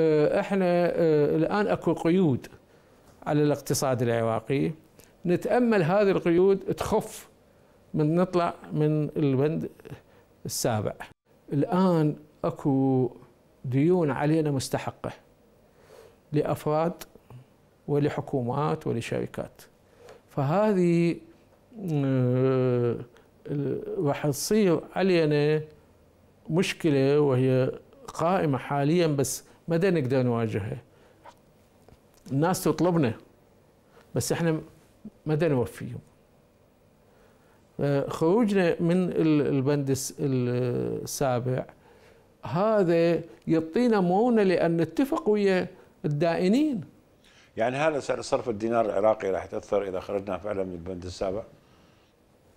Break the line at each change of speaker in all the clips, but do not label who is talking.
آه، احنا آه، الان اكو قيود على الاقتصاد العراقي نتامل هذه القيود تخف من نطلع من البند السابع الان اكو ديون علينا مستحقه لافراد ولحكومات ولشركات فهذه آه، راح تصير علينا مشكله وهي قائمه حاليا بس ما نقدر نواجهه الناس تطلبنا بس احنا ما نوفيهم آه، خروجنا من البند السابع هذا يعطينا مونه لأن نتفق ويا الدائنين
يعني هذا سعر صرف الدينار العراقي راح يتأثر إذا خرجنا فعلا من البند السابع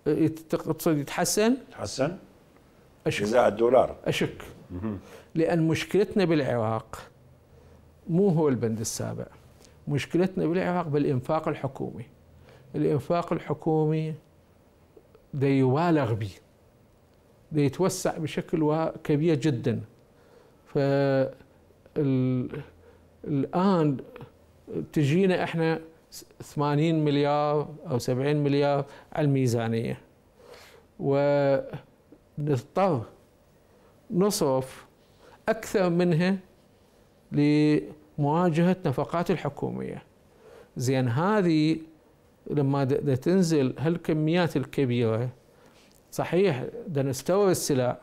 آه، تقصد يتحسن؟
يتحسن؟ أشك الدولار
أشك لأن مشكلتنا بالعراق مو هو البند السابع مشكلتنا بالعراق بالإنفاق الحكومي الإنفاق الحكومي دا يبالغ به دا يتوسع بشكل كبير جدا الان تجينا احنا 80 مليار أو 70 مليار على الميزانية ونضطر نصرف أكثر منها لمواجهه نفقات الحكوميه زين هذه لما تنزل هالكميات الكبيره صحيح دا نستورد السلع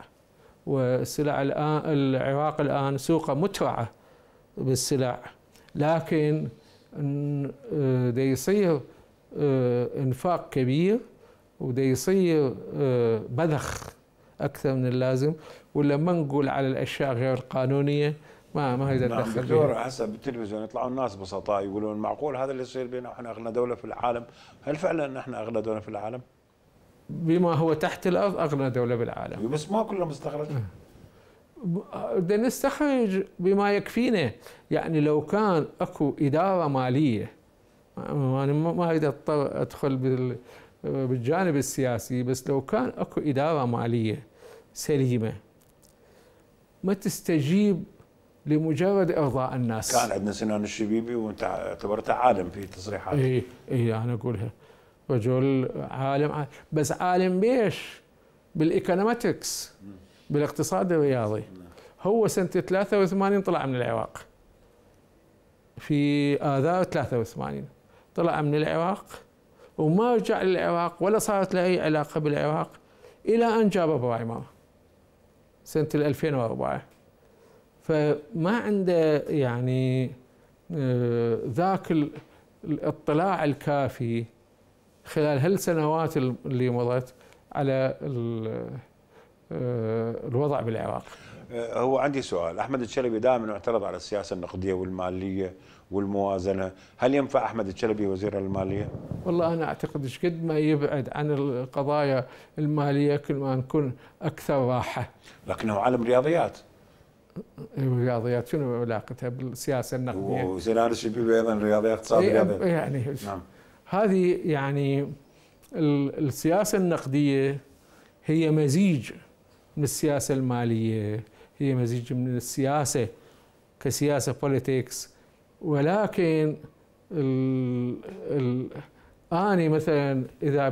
والسلع الان العراق الان سوقه مترعه بالسلع لكن آه، دا يصير آه، انفاق كبير ودا يصير آه، بذخ اكثر من اللازم ولما نقول على الاشياء غير القانونيه ما ما هي نعم يتدخل دكتور حسب
بالتلفزيون يطلعوا الناس بسطاء يقولون معقول هذا اللي يصير بينا احنا اغنى دوله في العالم، هل فعلا احنا اغنى دوله في العالم؟
بما هو تحت الارض اغنى دوله بالعالم
بس ما كله مستخرج
أه. بدنا أه، نستخرج بما يكفينا يعني لو كان اكو اداره ماليه انا يعني ما اقدر ادخل بال بالجانب السياسي بس لو كان اكو اداره ماليه سليمه ما تستجيب لمجرد ارضاء
الناس كان عندنا سنان الشبيبي وانت اعتبرته عالم في تصريحاته اي
اي انا اقولها رجل عالم بس عالم بيش؟ بالايكونومتكس بالاقتصاد الرياضي هو سنه 83 طلع من العراق في اذار 83 طلع من العراق وما رجع للعراق ولا صارت له اي علاقه بالعراق الى ان جاب ابو سنه 2004 فما عنده يعني آه، ذاك الاطلاع الكافي خلال هالسنوات اللي مضت على آه، الوضع بالعراق
آه، هو عندي سؤال احمد الشلبي دائما اعترض على السياسه النقديه والماليه والموازنه هل ينفع احمد الشلبي وزير الماليه
والله انا اعتقد ايش قد ما يبعد عن القضايا الماليه كل ما نكون اكثر راحه
لكنه عالم رياضيات
الرياضيات شنو علاقتها بالسياسه النقديه؟ وزلال
الشبيبه ايضا رياضيات اقتصاديه يعني نعم.
هذه يعني السياسه النقديه هي مزيج من السياسه الماليه هي مزيج من السياسه كسياسه بوليتكس ولكن ال ال اني مثلا اذا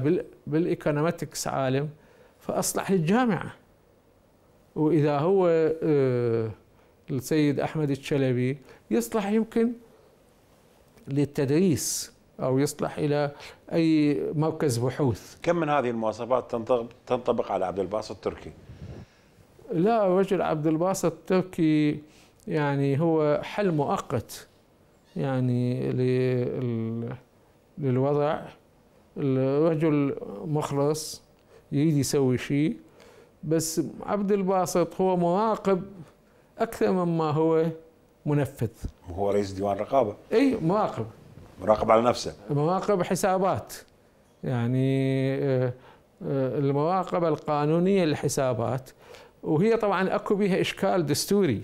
بالايكونومتكس عالم فاصلح للجامعه واذا هو آه، السيد احمد الشلبي
يصلح يمكن للتدريس او يصلح الى اي مركز بحوث كم من هذه المواصفات تنطبق على عبد الباسط التركي
لا رجل عبد الباسط التركي يعني هو حل مؤقت يعني للوضع الرجل مخلص يريد يسوي شيء بس عبد الباسط هو مراقب اكثر مما هو
منفذ هو رئيس ديوان رقابه اي مراقب مراقب على نفسه
مراقب حسابات يعني آه، آه، المراقبه القانونيه للحسابات وهي طبعا اكو بها اشكال دستوري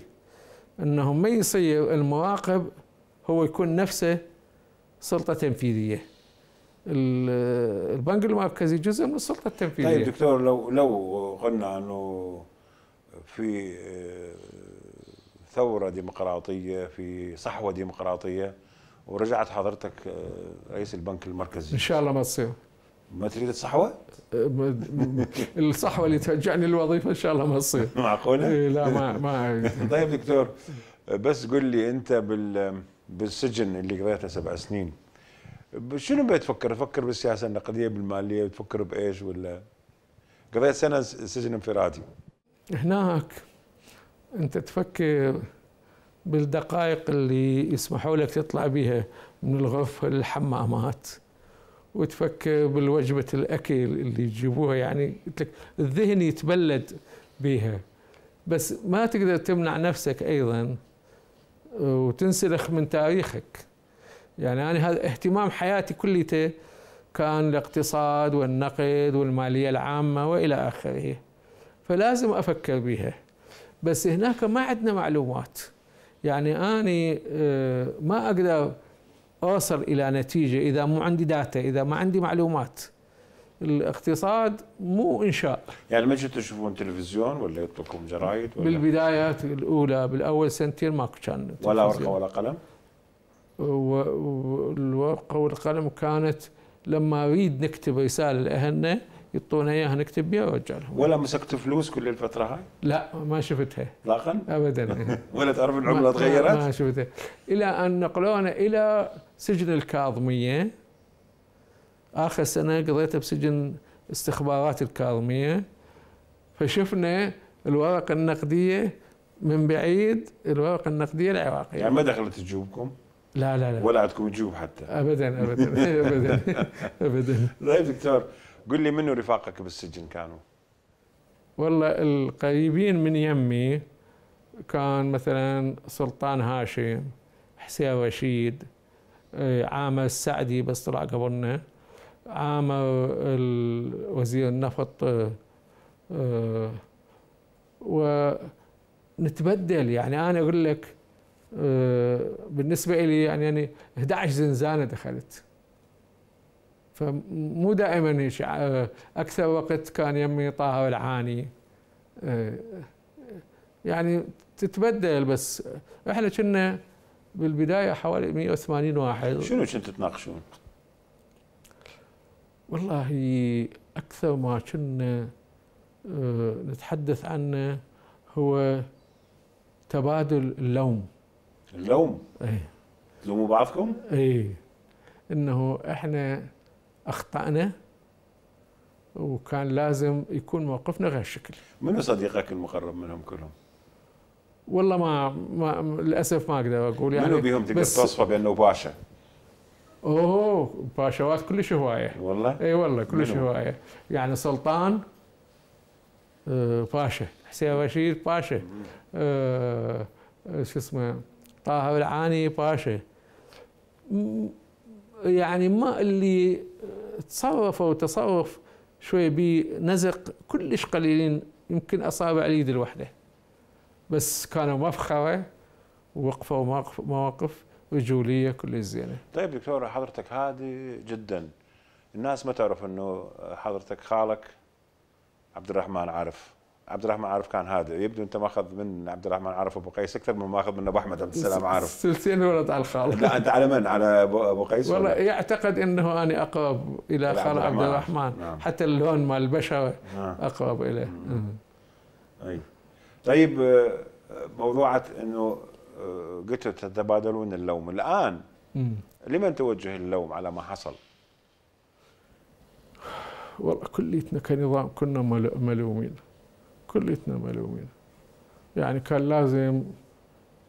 انه ما يصير المراقب هو يكون نفسه سلطه تنفيذيه البنك المركزي جزء من السلطه التنفيذيه طيب دكتور
لو لو قلنا انه في آه، ثوره ديمقراطيه في صحوه ديمقراطيه ورجعت حضرتك آه، رئيس البنك المركزي ان شاء الله ما تصير ما تريد الصحوه؟
آه، الصحوه اللي ترجعني الوظيفه ان شاء الله ما تصير
معقوله؟ إيه، لا ما ما طيب دكتور بس قل لي انت بال بالسجن اللي قضيته سبع سنين شنو بتفكر؟ تفكر بالسياسه النقديه بالماليه بتفكر بايش ولا قضيت سنه سجن انفرادي
هناك انت تفكر بالدقائق اللي يسمحوا لك تطلع بها من الغرفه للحمامات وتفكر بالوجبه الاكل اللي يجيبوها يعني الذهن يتبلد بها بس ما تقدر تمنع نفسك ايضا آه، وتنسلخ من تاريخك يعني أنا هذا اهتمام حياتي كليته كان الاقتصاد والنقد والمالية العامة وإلى آخره فلازم أفكر بها بس هناك ما عندنا معلومات يعني أنا آه، ما أقدر أوصل إلى نتيجة إذا مو عندي داتا إذا ما عندي معلومات الاقتصاد مو انشاء
يعني ما جيتوا تشوفون تلفزيون ولا يطلقون جرايد ولا
بالبدايات الاولى بالاول سنتين ماكو كان ولا ورقه ولا قلم والورقة والقلم كانت لما أريد نكتب رسالة لأهلنا يعطونا إياها نكتب بها ورجع لهم
ولا مسكت فلوس كل الفترة هاي؟
لا ما شفتها إطلاقا؟ أبدا
ولا تعرف العملة تغيرت؟ ما شفتها
إلى أن نقلونا إلى سجن الكاظمية آخر سنة قضيتها بسجن استخبارات الكاظمية فشفنا الورقة النقدية من بعيد الورقة النقدية العراقية يعني ما
دخلت تجوبكم؟ لا لا لا ولا عندكم جيوب حتى ابدا ابدا ابدا ابدا طيب دكتور قل لي منو رفاقك بالسجن كانوا؟
والله القريبين من يمي كان مثلا سلطان هاشم حسين رشيد آه، عامر السعدي بس طلع قبلنا عامر وزير النفط آه، آه، ونتبدل يعني انا اقول لك آه، بالنسبه لي يعني يعني 11 زنزانه دخلت فمو دائما آه، اكثر وقت كان يمي طه العاني آه، يعني تتبدل بس احنا كنا بالبدايه حوالي 180 واحد شنو كنتوا تناقشون؟ والله اكثر ما كنا نتحدث عنه هو تبادل اللوم
اللوم ايه تلوموا بعضكم؟
ايه انه احنا اخطانا وكان لازم يكون موقفنا غير شكل
منو صديقك المقرب منهم كلهم؟
والله ما, ما للاسف ما اقدر اقول يعني منو بيهم تقدر توصفه
بانه باشا؟
اوه باشوات كلش هوايه والله؟ اي والله كلش هوايه يعني سلطان آه، باشا حسين رشيد باشا آه، آه، شو اسمه طه العاني باشا يعني ما اللي تصرفوا تصرف شوي بنزق كلش قليلين يمكن اصابع اليد الوحده بس كانوا مفخره ووقفوا مواقف رجوليه كلش زينه.
طيب دكتور حضرتك هادي جدا الناس ما تعرف انه حضرتك خالك عبد الرحمن عارف عبد الرحمن عارف كان هذا يبدو انت ماخذ من عبد الرحمن عارف ابو قيس اكثر من ماخذ من ابو احمد عبد السلام عارف سلسين ورد على الخال لا انت على من على ابو قيس والله
يعتقد انه انا اقرب الى خال عبد الرحمن نعم. حتى اللون مال البشره نعم. اقرب اليه اي
طيب, طيب، موضوعة انه آه، قلتوا تتبادلون اللوم الان لمن توجه اللوم على ما حصل؟
والله كليتنا كنظام كنا ملومين كليتنا ملومين يعني كان لازم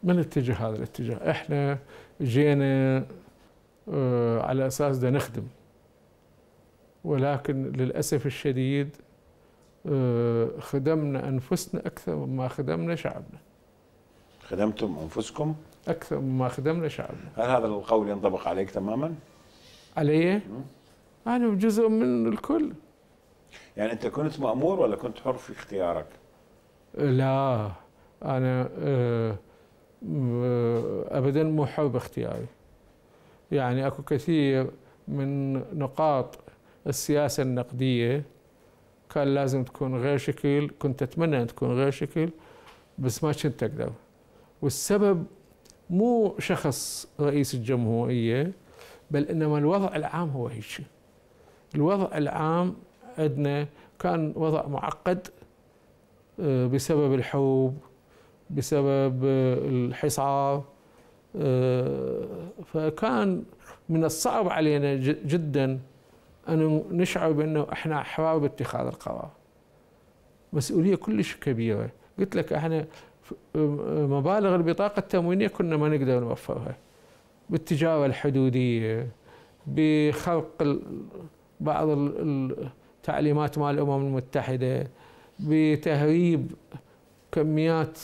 من اتجه هذا الاتجاه احنا جينا آه، على اساس ده نخدم ولكن للاسف الشديد آه، خدمنا انفسنا اكثر مما خدمنا شعبنا
خدمتم انفسكم اكثر مما خدمنا شعبنا هل هذا القول ينطبق عليك تماما
علي انا جزء من الكل
يعني انت كنت مامور ولا كنت حر في اختيارك
لا انا آه، ابدا مو حر باختياري يعني اكو كثير من نقاط السياسه النقديه كان لازم تكون غير شكل كنت اتمنى ان تكون غير شكل بس ما كنت اقدر والسبب مو شخص رئيس الجمهوريه بل انما الوضع العام هو هيك الوضع العام عندنا كان وضع معقد آه، بسبب الحروب بسبب آه، الحصار آه، فكان من الصعب علينا جدا أن نشعر بأنه إحنا أحرار باتخاذ القرار مسؤولية كلش كبيرة قلت لك إحنا مبالغ البطاقة التموينية كنا ما نقدر نوفرها بالتجارة الحدودية بخرق بعض تعليمات مال الامم المتحده بتهريب كميات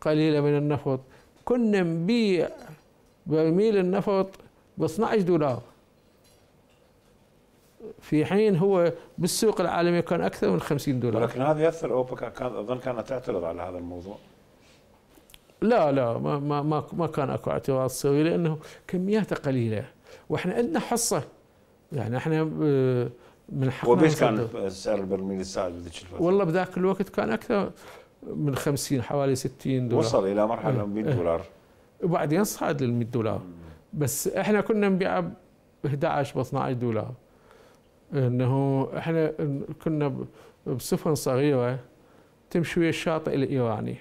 قليله من النفط كنا نبيع برميل النفط ب 12 دولار في حين هو بالسوق العالمي كان اكثر من 50 دولار
ولكن هذا ياثر اوبك كان اظن كانت تعترض على هذا الموضوع
لا لا ما ما ما, ما كان اكو اعتراض سوي لانه كمياته قليله واحنا عندنا حصه يعني احنا آه، من حقنا وبيش كان
سعر البرميل السائل بذيك الفتره؟
والله بذاك الوقت كان اكثر من 50 حوالي 60 دولار وصل الى مرحله 100 إيه، إيه. دولار
وبعدين صعد
لل 100 دولار بس احنا كنا نبيع ب 11 ب 12 دولار انه احنا كنا بسفن صغيره تمشي ويا الشاطئ الايراني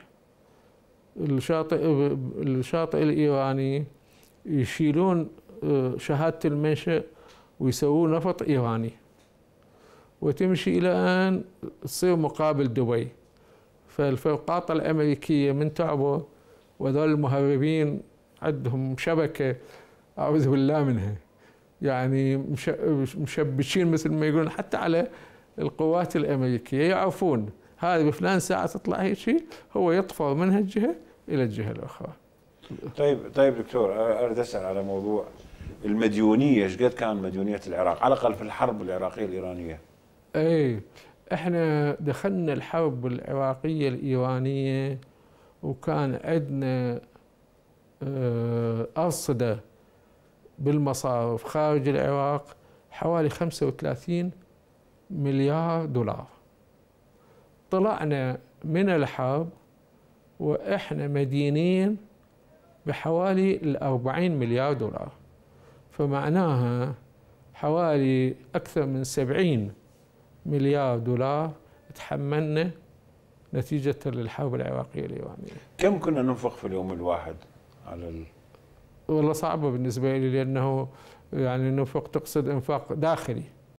الشاطئ الشاطئ الايراني يشيلون آه، شهاده المنشأ ويسوون نفط ايراني وتمشي إلى أن تصير مقابل دبي فالفرقاطة الأمريكية من تعبه وذول المهربين عندهم شبكة أعوذ بالله منها يعني مشبشين مثل ما يقولون حتى على القوات الأمريكية يعرفون هذه بفلان ساعة تطلع هيك شيء هو يطفر من الجهة إلى الجهة الأخرى
طيب طيب دكتور أريد أسأل على موضوع المديونية ايش قد كان مديونية العراق على الأقل في الحرب العراقية الإيرانية
اي احنا دخلنا الحرب العراقيه الايرانيه وكان عندنا آه، ارصده بالمصارف خارج العراق حوالي 35 مليار دولار طلعنا من الحرب واحنا مدينين بحوالي الأربعين مليار دولار فمعناها حوالي أكثر من سبعين مليار دولار تحملنا نتيجة للحرب العراقية الإيرانية
كم كنا ننفق في اليوم الواحد على ال...
والله صعبة بالنسبة لي لأنه يعني ننفق تقصد إنفاق داخلي